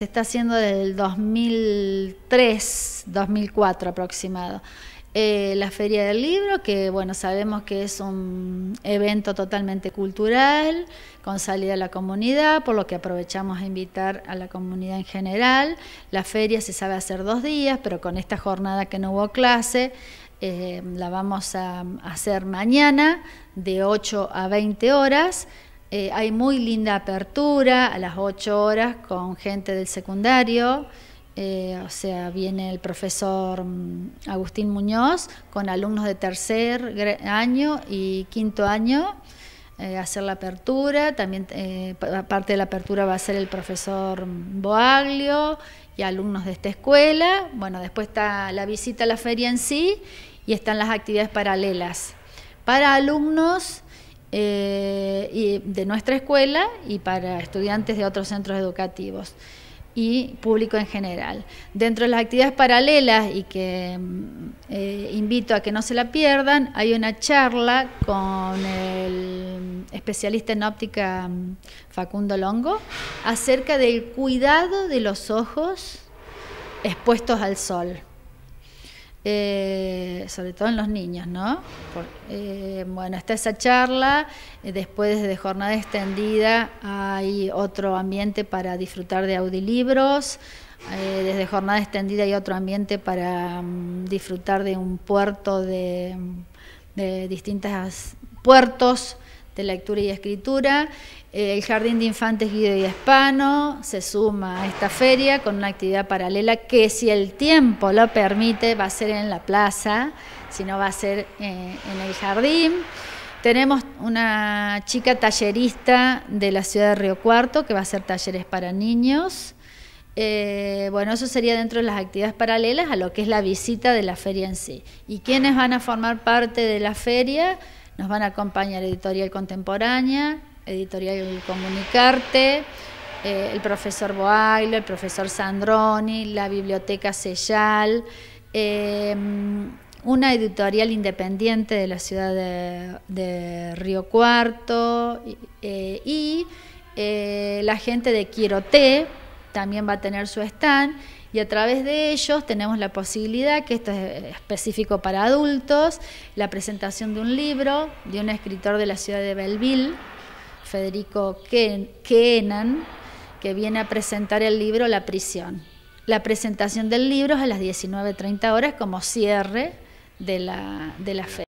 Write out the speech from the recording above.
Se está haciendo del 2003, 2004 aproximado. Eh, la Feria del Libro, que bueno, sabemos que es un evento totalmente cultural, con salida a la comunidad, por lo que aprovechamos a invitar a la comunidad en general. La feria se sabe hacer dos días, pero con esta jornada que no hubo clase, eh, la vamos a hacer mañana de 8 a 20 horas. Eh, hay muy linda apertura a las 8 horas con gente del secundario. Eh, o sea, viene el profesor mm, Agustín Muñoz con alumnos de tercer año y quinto año eh, a hacer la apertura. También, aparte de la apertura, va a ser el profesor mm, Boaglio y alumnos de esta escuela. Bueno, después está la visita a la feria en sí y están las actividades paralelas para alumnos eh, y de nuestra escuela y para estudiantes de otros centros educativos y público en general. Dentro de las actividades paralelas y que mm, eh, invito a que no se la pierdan, hay una charla con el especialista en óptica mm, Facundo Longo acerca del cuidado de los ojos expuestos al sol. Eh, sobre todo en los niños, ¿no? Eh, bueno, está esa charla, eh, después de jornada extendida hay otro ambiente para disfrutar de audiolibros, desde jornada extendida hay otro ambiente para mm, disfrutar de un puerto de, mm, distintos distintas puertos de lectura y escritura. Eh, el Jardín de Infantes Guido y Hispano se suma a esta feria con una actividad paralela que si el tiempo lo permite va a ser en la plaza, si no va a ser eh, en el jardín. Tenemos una chica tallerista de la ciudad de Río Cuarto que va a hacer talleres para niños. Eh, bueno, eso sería dentro de las actividades paralelas a lo que es la visita de la feria en sí. ¿Y quiénes van a formar parte de la feria? Nos van a acompañar Editorial Contemporánea, Editorial Comunicarte, eh, el profesor Boailo, el profesor Sandroni, la Biblioteca Sellal, eh, una editorial independiente de la ciudad de, Río Cuarto y eh, la gente de Quiroté, también va a tener su stand y a través de ellos tenemos la posibilidad, que esto es específico para adultos, la presentación de un libro de un escritor de la ciudad de Belleville, Federico Kenan, que viene a presentar el libro La prisión. La presentación del libro es a las 19.30 horas como cierre de la, de la fe.